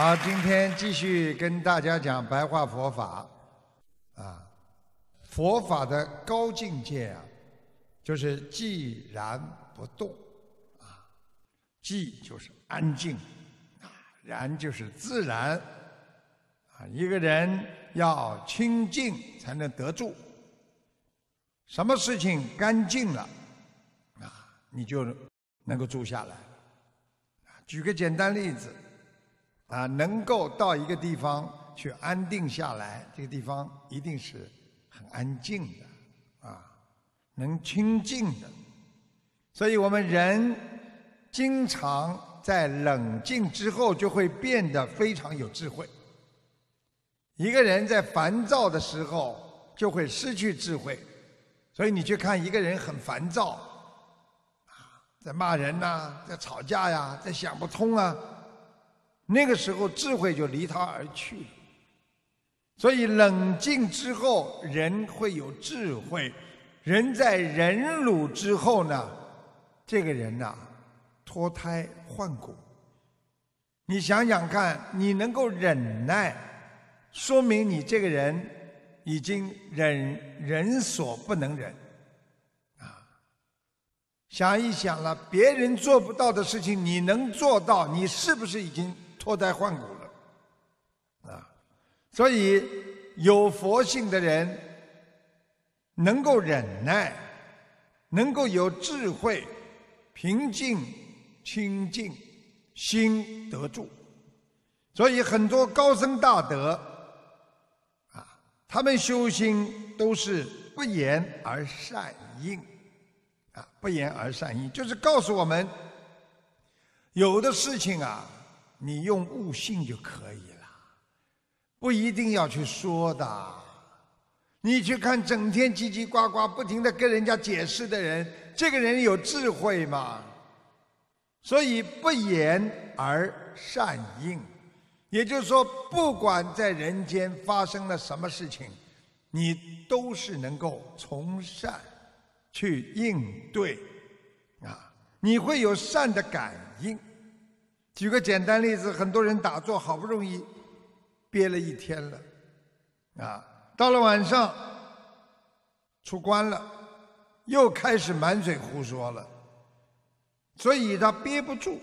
好，今天继续跟大家讲白话佛法，啊，佛法的高境界啊，就是寂然不动，啊，寂就是安静，啊，然就是自然，啊，一个人要清净才能得住，什么事情干净了，啊，你就能够住下来，举个简单例子。啊，能够到一个地方去安定下来，这个地方一定是很安静的，啊，能清静的。所以我们人经常在冷静之后，就会变得非常有智慧。一个人在烦躁的时候，就会失去智慧。所以你去看一个人很烦躁，啊，在骂人呐，在吵架呀，在想不通啊。那个时候智慧就离他而去了，所以冷静之后人会有智慧，人在忍辱之后呢，这个人呐脱胎换骨。你想想看，你能够忍耐，说明你这个人已经忍人所不能忍，啊，想一想了，别人做不到的事情你能做到，你是不是已经？脱胎换骨了，啊，所以有佛性的人能够忍耐，能够有智慧、平静、清净心得住。所以很多高僧大德啊，他们修心都是不言而善应，啊，不言而善应，就是告诉我们，有的事情啊。你用悟性就可以了，不一定要去说的。你去看整天叽叽呱呱、不停的跟人家解释的人，这个人有智慧吗？所以不言而善应，也就是说，不管在人间发生了什么事情，你都是能够从善去应对啊，你会有善的感应。举个简单例子，很多人打坐，好不容易憋了一天了，啊，到了晚上出关了，又开始满嘴胡说了，所以他憋不住，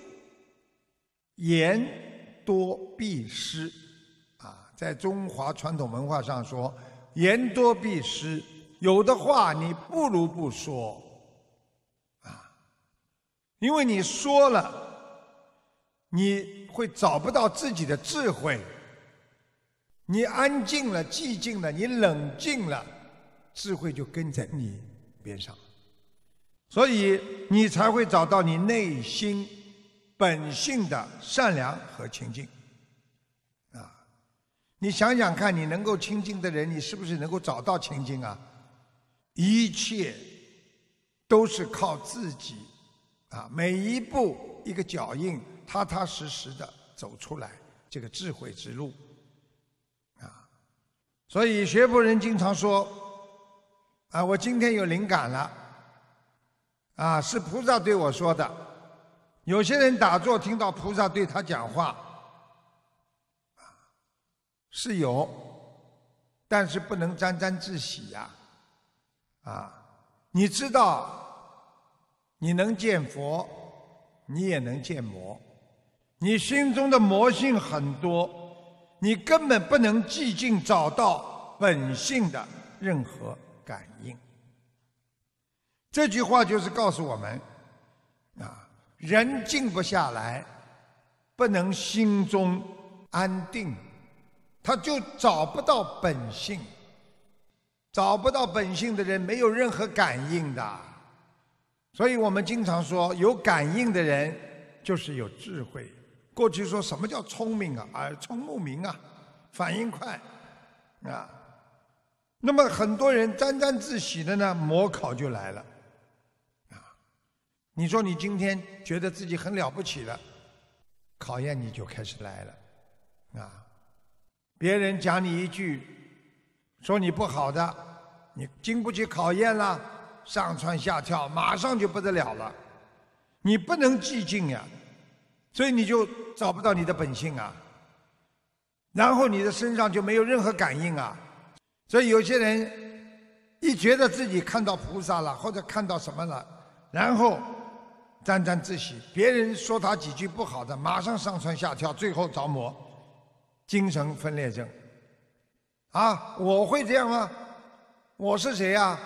言多必失，啊，在中华传统文化上说，言多必失，有的话你不如不说，啊，因为你说了。你会找不到自己的智慧，你安静了，寂静了，你冷静了，智慧就跟在你边上，所以你才会找到你内心本性的善良和清净。啊，你想想看，你能够清净的人，你是不是能够找到清净啊？一切都是靠自己，啊，每一步一个脚印。踏踏实实的走出来这个智慧之路，啊，所以学佛人经常说，啊，我今天有灵感了，啊，是菩萨对我说的。有些人打坐听到菩萨对他讲话，啊，是有，但是不能沾沾自喜呀，啊，你知道，你能见佛，你也能见魔。你心中的魔性很多，你根本不能寂静，找到本性的任何感应。这句话就是告诉我们：啊，人静不下来，不能心中安定，他就找不到本性。找不到本性的人，没有任何感应的。所以我们经常说，有感应的人就是有智慧。过去说什么叫聪明啊？耳聪目明啊，反应快啊。那么很多人沾沾自喜的呢，模考就来了啊。你说你今天觉得自己很了不起了，考验你就开始来了啊。别人讲你一句，说你不好的，你经不起考验了，上蹿下跳马上就不得了了。你不能寂静呀。所以你就找不到你的本性啊，然后你的身上就没有任何感应啊。所以有些人一觉得自己看到菩萨了或者看到什么了，然后沾沾自喜，别人说他几句不好的，马上上蹿下跳，最后着魔，精神分裂症。啊，我会这样吗？我是谁呀？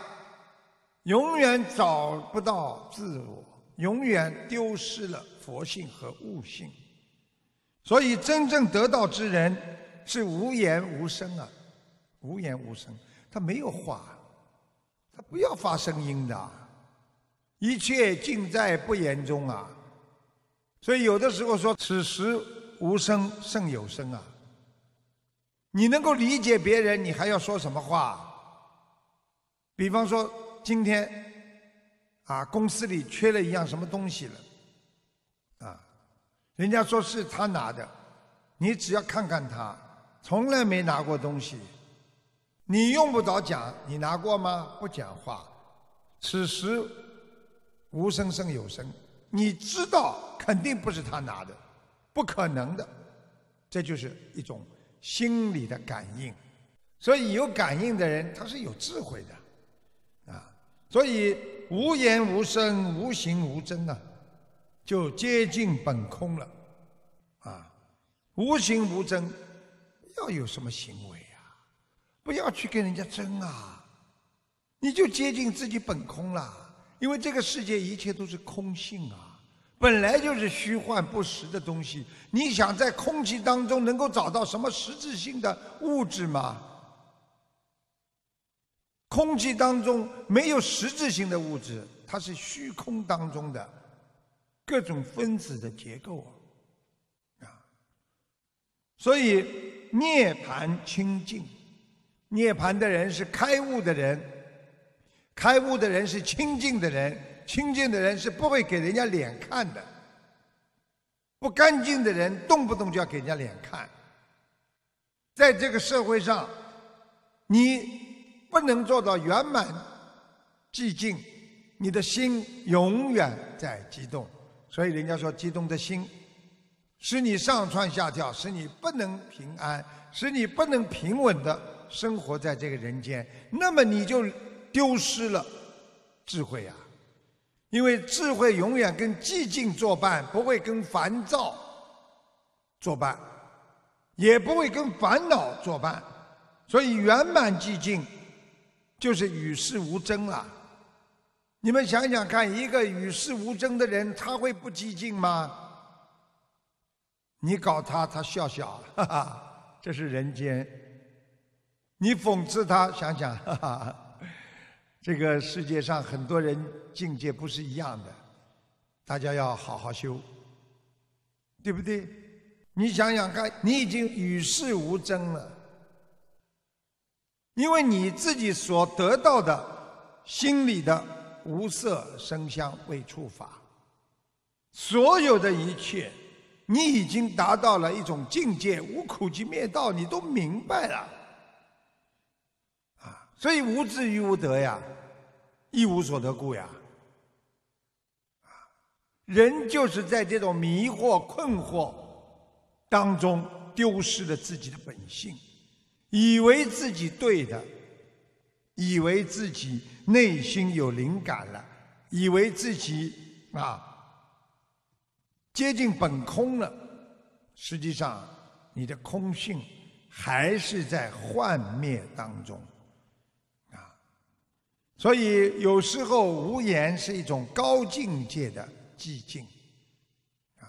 永远找不到自我，永远丢失了。佛性和悟性，所以真正得道之人是无言无声啊，无言无声，他没有话，他不要发声音的，一切尽在不言中啊。所以有的时候说，此时无声胜有声啊。你能够理解别人，你还要说什么话？比方说今天啊，公司里缺了一样什么东西了。人家说是他拿的，你只要看看他，从来没拿过东西，你用不着讲，你拿过吗？不讲话。此时无声胜有声，你知道肯定不是他拿的，不可能的。这就是一种心理的感应，所以有感应的人他是有智慧的，啊，所以无言无声无形无真呐。就接近本空了，啊，无形无争，要有什么行为啊？不要去跟人家争啊，你就接近自己本空了。因为这个世界一切都是空性啊，本来就是虚幻不实的东西。你想在空气当中能够找到什么实质性的物质吗？空气当中没有实质性的物质，它是虚空当中的。各种分子的结构啊，啊，所以涅槃清净，涅槃的人是开悟的人，开悟的人是清净的人，清净的人是不会给人家脸看的。不干净的人动不动就要给人家脸看。在这个社会上，你不能做到圆满寂静，你的心永远在激动。所以人家说，激动的心使你上蹿下跳，使你不能平安，使你不能平稳的生活在这个人间。那么你就丢失了智慧呀，因为智慧永远跟寂静作伴，不会跟烦躁作伴，也不会跟烦恼作伴。所以圆满寂静就是与世无争啊。你们想想看，一个与世无争的人，他会不激进吗？你搞他，他笑笑，哈哈，这是人间。你讽刺他，想想，哈哈，这个世界上很多人境界不是一样的，大家要好好修，对不对？你想想看，你已经与世无争了，因为你自己所得到的心里的。无色声香味触法，所有的一切，你已经达到了一种境界，无苦集灭道，你都明白了，啊，所以无智于无德呀，一无所得故呀，啊，人就是在这种迷惑困惑当中丢失了自己的本性，以为自己对的，以为自己。内心有灵感了，以为自己啊接近本空了，实际上你的空性还是在幻灭当中，啊，所以有时候无言是一种高境界的寂静，啊，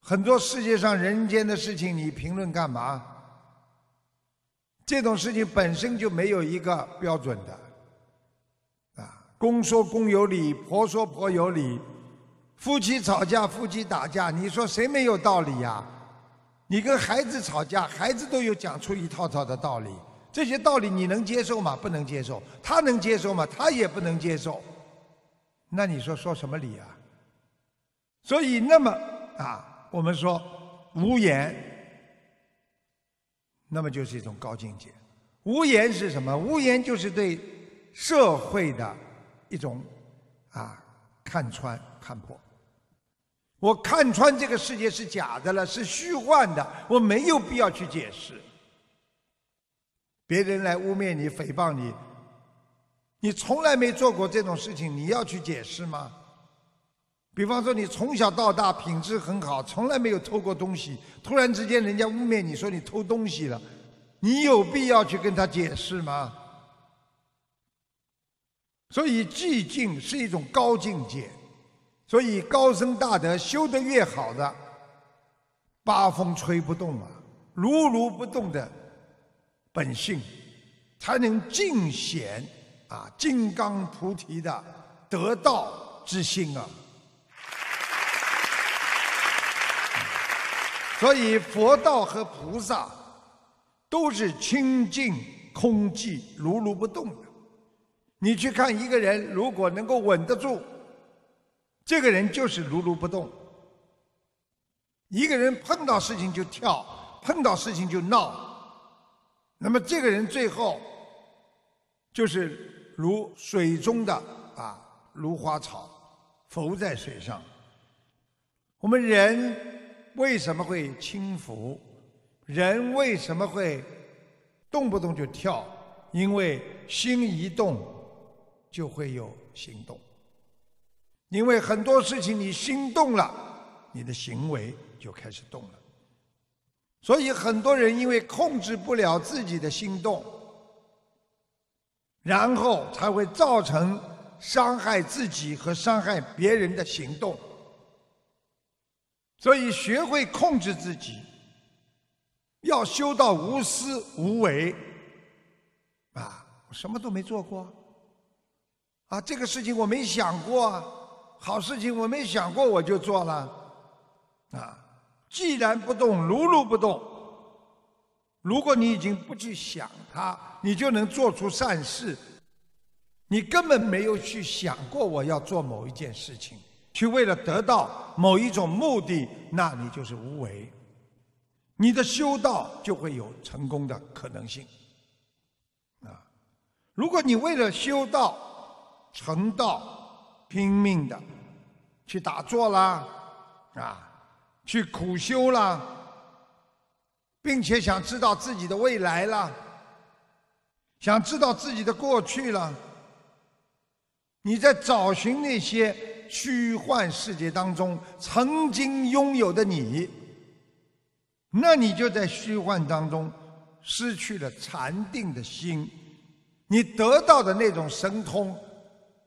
很多世界上人间的事情你评论干嘛？这种事情本身就没有一个标准的。公说公有理，婆说婆有理。夫妻吵架，夫妻打架，你说谁没有道理呀？你跟孩子吵架，孩子都有讲出一套套的道理。这些道理你能接受吗？不能接受。他能接受吗？他也不能接受。那你说说什么理啊？所以，那么啊，我们说无言，那么就是一种高境界。无言是什么？无言就是对社会的。一种啊，看穿、看破。我看穿这个世界是假的了，是虚幻的，我没有必要去解释。别人来污蔑你、诽谤你，你从来没做过这种事情，你要去解释吗？比方说，你从小到大品质很好，从来没有偷过东西，突然之间人家污蔑你说你偷东西了，你有必要去跟他解释吗？所以寂静是一种高境界，所以高僧大德修得越好的，八风吹不动啊，如如不动的本性，才能尽显啊金刚菩提的得道之心啊。所以佛道和菩萨都是清净空寂、如如不动的。你去看一个人，如果能够稳得住，这个人就是如如不动。一个人碰到事情就跳，碰到事情就闹，那么这个人最后就是如水中的啊，如花草浮在水上。我们人为什么会轻浮？人为什么会动不动就跳？因为心一动。就会有行动，因为很多事情你心动了，你的行为就开始动了。所以很多人因为控制不了自己的心动，然后才会造成伤害自己和伤害别人的行动。所以学会控制自己，要修到无私无为。啊，我什么都没做过。啊，这个事情我没想过啊，好事情我没想过我就做了，啊，既然不动，如如不动。如果你已经不去想它，你就能做出善事。你根本没有去想过我要做某一件事情，去为了得到某一种目的，那你就是无为，你的修道就会有成功的可能性。啊，如果你为了修道，成道拼命的去打坐啦，啊，去苦修啦，并且想知道自己的未来啦，想知道自己的过去了，你在找寻那些虚幻世界当中曾经拥有的你，那你就在虚幻当中失去了禅定的心，你得到的那种神通。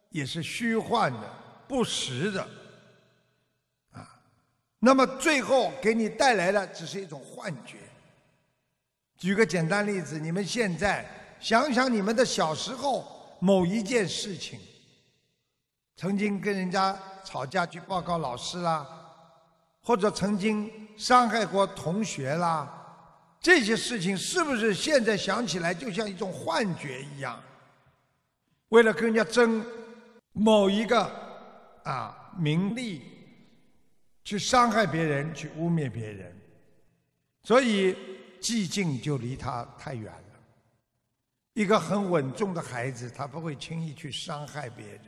也是虚幻的、不实的，啊，那么最后给你带来的只是一种幻觉。举个简单例子，你们现在想想你们的小时候某一件事情，曾经跟人家吵架去报告老师啦，或者曾经伤害过同学啦，这些事情是不是现在想起来就像一种幻觉一样？为了跟人家争。某一个啊名利，去伤害别人，去污蔑别人，所以寂静就离他太远了。一个很稳重的孩子，他不会轻易去伤害别人。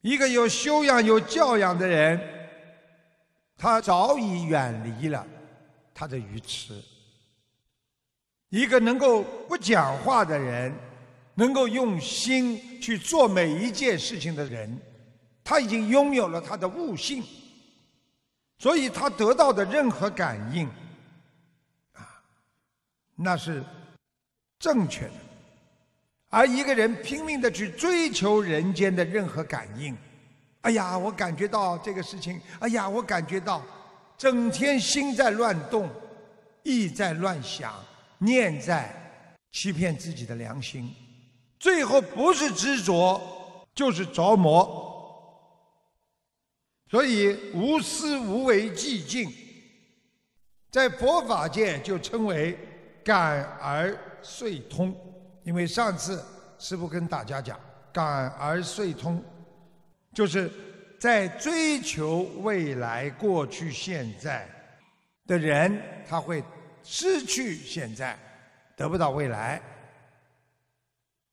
一个有修养、有教养的人，他早已远离了他的愚痴。一个能够不讲话的人。能够用心去做每一件事情的人，他已经拥有了他的悟性，所以他得到的任何感应，啊，那是正确的。而一个人拼命的去追求人间的任何感应，哎呀，我感觉到这个事情，哎呀，我感觉到，整天心在乱动，意在乱想，念在欺骗自己的良心。最后不是执着，就是着魔。所以无私无为寂静，在佛法界就称为感而遂通。因为上次师父跟大家讲，感而遂通，就是在追求未来、过去、现在的人，他会失去现在，得不到未来。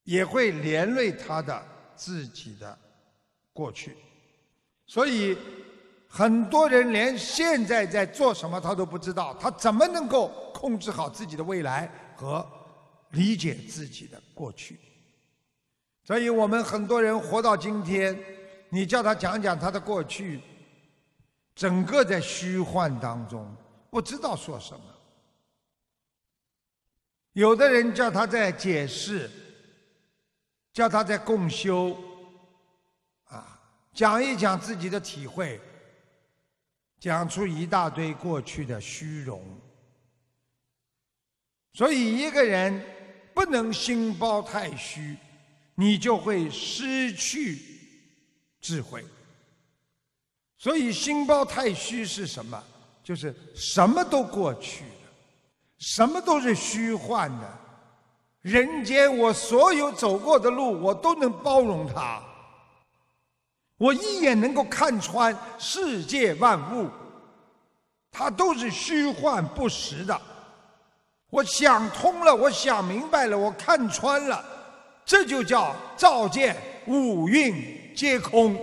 也会连累他的自己的过去，所以很多人连现在在做什么他都不知道，他怎么能够控制好自己的未来和理解自己的过去？所以我们很多人活到今天，你叫他讲讲他的过去，整个在虚幻当中，不知道说什么。有的人叫他在解释。叫他在共修，啊，讲一讲自己的体会，讲出一大堆过去的虚荣。所以一个人不能心包太虚，你就会失去智慧。所以心包太虚是什么？就是什么都过去了，什么都是虚幻的。人间，我所有走过的路，我都能包容它。我一眼能够看穿世界万物，它都是虚幻不实的。我想通了，我想明白了，我看穿了，这就叫照见五蕴皆空。